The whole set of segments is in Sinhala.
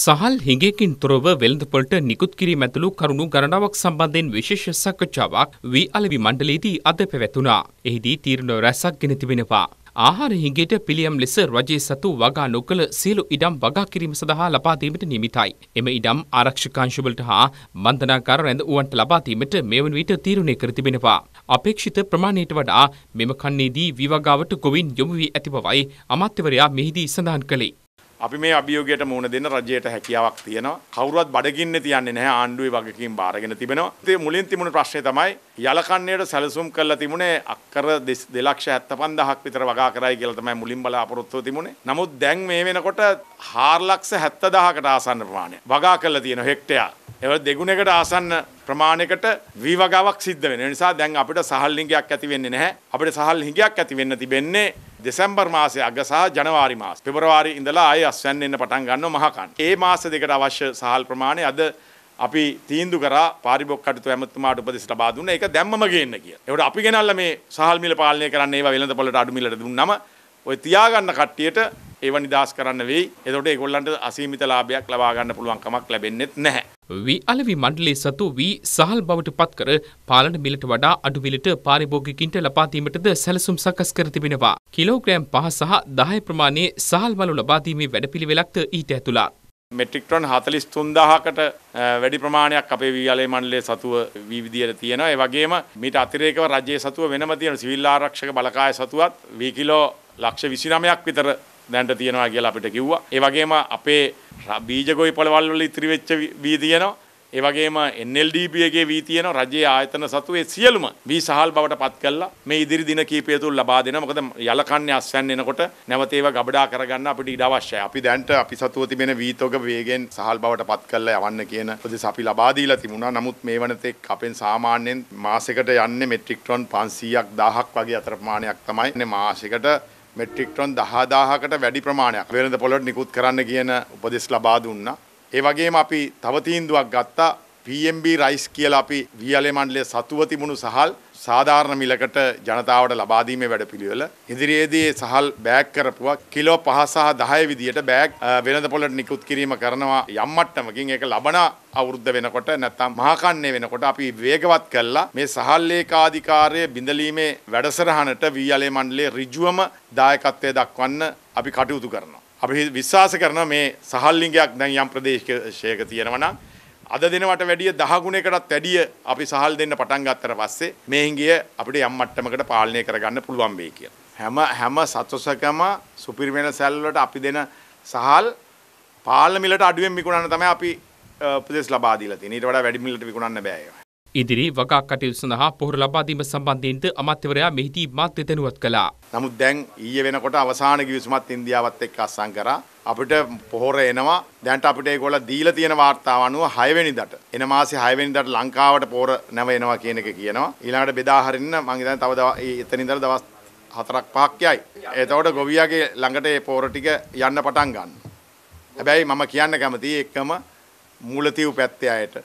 සහල් හිඟයකින් තොරව වෙළඳපොළට නිකුත් කිරීම ඇතුළු කරුණු ගණනාවක් සම්බන්ධයෙන් විශේෂ සාකච්ඡාවක් වී අලවි මණ්ඩලයේදී අද පැවැතුණා. එහිදී තීරණ රැසක් ගෙන තිබෙනවා. ආහාර හිඟයට පිළියම් ලෙස රජයේ සතු වගා නොකළ සියලු ඉඩම් වගා කිරීම සඳහා ලබා දීමට නියමිතයි. එම ඉඩම් ආරක්ෂකාංශවලට හා බන්ධනාකාර රැඳ වුවන්ට ලබා දීමට මේ වන විට තීරණය කර තිබෙනවා. අපේක්ෂිත ප්‍රමාණයට වඩා මෙම කන්නේදී විවගාවට ගොවින් යොමු වී ඇති බවයි අමාත්‍යවරයා මෙහිදී සඳහන් කළේ. අපි මේ අභියෝගයට මුහුණ දෙන්න රජයට හැකියාවක් තියෙනවා. කවුරුවත් බඩගින්නේ තියන්නේ නැහැ ආණ්ඩුවේ වගකීම් බාරගෙන තිබෙනවා. ඉතින් මුලින් තිබුණු ප්‍රශ්නේ තමයි යලකන්නේට සැලසුම් කළා තිබුණේ අක්කර 275000ක් විතර වගා කරයි කියලා තමයි මුලින් බලාපොරොත්තු තිබුණේ. නමුත් දැන් මේ වෙනකොට 470000කට ආසන්න ප්‍රමාණය වගා කළා තියෙනවා හෙක්ටයා. ඒවල දෙගුණයකට ආසන්න ප්‍රමාණයකට විවගාවක් සිද්ධ වෙනවා. ඒ නිසා දැන් අපිට සහල් ලිංගයක් ඇති වෙන්නේ නැහැ. අපිට සහල් ලිංගයක් ඇති වෙන්න තිබෙන්නේ දෙසැම්බර් මාසේ අග සහ ජනවාරි මාස පෙබරවාරි ඉඳලා ආයේ අස්වැන්න එන්න පටන් ගන්නවා මහකන්. ඒ මාස දෙකට අවශ්‍ය සහල් ප්‍රමාණය අද අපි තීන්දු කරා පාරිභෝග කටයුතු ඇමතුමාට උපදෙස් ලබා දුන්නා. ඒක දැම්මම ගේන්න කියලා. ඒකට අපි ගෙනල්ලා මේ සහල් මිල පාලනය කරන්න ඒවා වෙළඳපොළට අඩු මිලට දුන්නම ඔය තියාගන්න කට්ටියට ඒව නිදාස් කරන්න වෙයි. ඒතකොට ඒගොල්ලන්ට අසීමිත ලාභයක් ලබා ගන්න පුළුවන් කමක් ලැබෙන්නේ නැහැ. වී අලවි මණ්ඩලයේ සතු වී සහල් බවට පත්කර පාලන මිලට වඩා අඩු මිලට පාරිභෝගිකින්ට ලබාදීමටද සැලසුම් සකස් කර තිබෙනවා. කිලෝග්‍රෑම් පහ සහ දහය ප්‍රමාණයේ සහල් වලු ලබාදීමේ වැඩපිළිවෙලක්ද ඊට ඇතුළත්. මෙට්‍රික් ටොන් 43000කට වැඩි ප්‍රමාණයක් අපේ වීලේ මණ්ඩලයේ සතුව විවිධියට තියෙනවා. ඒ වගේම මීට අතිරේකව රජයේ සතුව වෙනම තියෙන සිවිල් ආරක්ෂක බලකාය සතුවත් වී කිලෝ ලක්ෂ 29ක් විතර දැන්ට තියෙනවා කියලා අපිට කිව්වා. ඒ වගේම අපේ බීජ ගොවිපළවල් වල ඉතිරි වෙච්ච වී තියෙනවා. ඒ වගේම NLDB එකේ වී තියෙන රජයේ ආයතන සතුවේ සියලුම වී සහල් බවට පත් කළා. මේ ඉදිරි දින කිහිපය තුළ ලබා දෙනවා. මොකද යල කන්නේ අස්වැන්න එනකොට නැවත ඒවා ගබඩා කරගන්න අපිට ඉඩ අවශ්‍යයි. අපි දැන්ට අපි සතුව තිබෙන වීතෝග වේගෙන් සහල් බවට පත් කළා යවන්න කියන ප්‍රදේශ අපි ලබා දීලා තිබුණා. නමුත් මේ වනතෙක් අපෙන් සාමාන්‍යයෙන් මාසෙකට යන්නේ මෙට්‍රික් ටන් 500ක් 1000ක් වගේ අතර ප්‍රමාණයක් තමයි. මාසෙකට මෙට්‍රික්ටොන් දහදාහකට වැඩි ප්‍රමාණයක් වෙළඳ පොළොට නිකුත් කරන්න කියන උපදෙස් ලබා දුන්නා. ඒ වගේම අපි තව තීන්දුවක් ගත්තා PMB රයිස් කියලා අපි වියලේ මණ්ඩලයේ සතුව තිබුණු සහල් සාධාරණ මිලකට ජනතාවට ලබා දීමේ වැඩපිළිවෙල ඉදිරියේදී සහල් බෑග් කරපුවා කිලෝ 5 සහ 10 විදියට බෑග් වෙළඳපොළට නිකුත් කිරීම කරනවා යම් මට්ටමකින් ඒක ලබන අවුරුද්ද වෙනකොට නැත්නම් මහාකන්නේ වෙනකොට අපි වේගවත් කළා මේ සහල් ලේකාධිකාරයේ බිඳලීමේ වැඩසටහනට වියලේ මණ්ඩලයේ ඍජුවම දායකත්වය දක්වන්න අපි කටයුතු කරනවා අපි විශ්වාස කරනවා මේ සහල් ලිංගයක් දැන් යම් ප්‍රදේශයක තියෙනවා නම් අද දෙනවට වැඩිය දහගුණකටත් වැඩිය අපි සහල් දෙන්න පටන් ගත්තට පස්සේ මේ හිඟිය අපිට යම් මට්ටමකට පාලනය කරගන්න පුළුවන් වෙයි කියලා. හැම හැම සතොසකම සුපිරි වෙන සැල්වලට අපි දෙන සහල් පාල මිලට අඩුවෙන් විකුණන්න තමයි අපි උපදෙස් ලබා දීලා තියෙන්නේ. ඊට වඩා වැඩි මිලට විකුණන්න බෑ ඒවා. ඉදිරි වගා කටයුතු සඳහා පොහොර ලබාදීම සම්බන්ධයෙන්ද අමාත්‍යවරයා මෙහිදී මාත් දෙතනුවත් කළා. නමුත් දැන් ඊයේ වෙනකොට අවසාන කිවිසුමත් ඉන්දියාවත් එක්ක අත්සන් කරා. අපිට පොහොර එනවා. දැන්ට අපිට ඒගොල්ලෝ දීලා තියෙන වාර්තාව අනුව 6 වෙනිදාට එන මාසේ 6 වෙනිදාට ලංකාවට පොහොර නැව එනවා කියන එක කියනවා. ඊළඟට බෙදා හරින්න මම හිතන්නේ තව එතන ඉඳලා දවස් හතරක් පහක් යයි. එතකොට ගොවියාගේ ළඟට ඒ පොහොර ටික යන්න පටන් ගන්න. හැබැයි මම කියන්න කැමතියි එකම මූලතිව් පැත්තේ අයට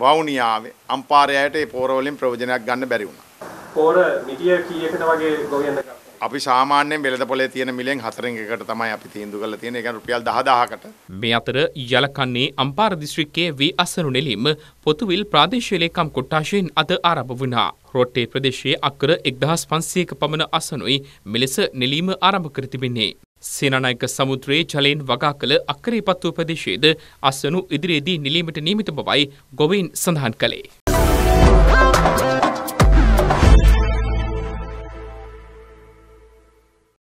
වවුනියාවේ අම්පාරයට ඒ පෝර වලින් ප්‍රයෝජනයක් ගන්න බැරි වුණා. පෝර මිටිය කීයකට වගේ ගොවියන්න අපි සාමාන්‍යයෙන් වෙළඳ පොලේ තියෙන මිලෙන් හතරෙන් එකට තමයි අපි තීන්දුව කරලා තියෙන්නේ. ඒ කියන්නේ රුපියල් 10000කට. මේ අතර යලකන්නේ අම්පාර දිස්ත්‍රික්කයේ වී අසනු නෙලීම පොතුවිල් ප්‍රාදේශීය ලේකම් කොට්ටාශයෙන් අද ආරම්භ වුණා. රොට්ටේ ප්‍රදේශයේ අක්කර 1500ක පමණ අසනුයි මෙලෙස නෙලීම ආරම්භ කර තිබෙන්නේ. සේනානායක සමුද්‍රයේ ජලයෙන් වගා කළ අක්කරේ පත්ව ප්‍රදේශයේද අස්වනු ඉදිරියේදී නිලීමට නියමිත බවයි ගොවීන් සඳහන් කළේ.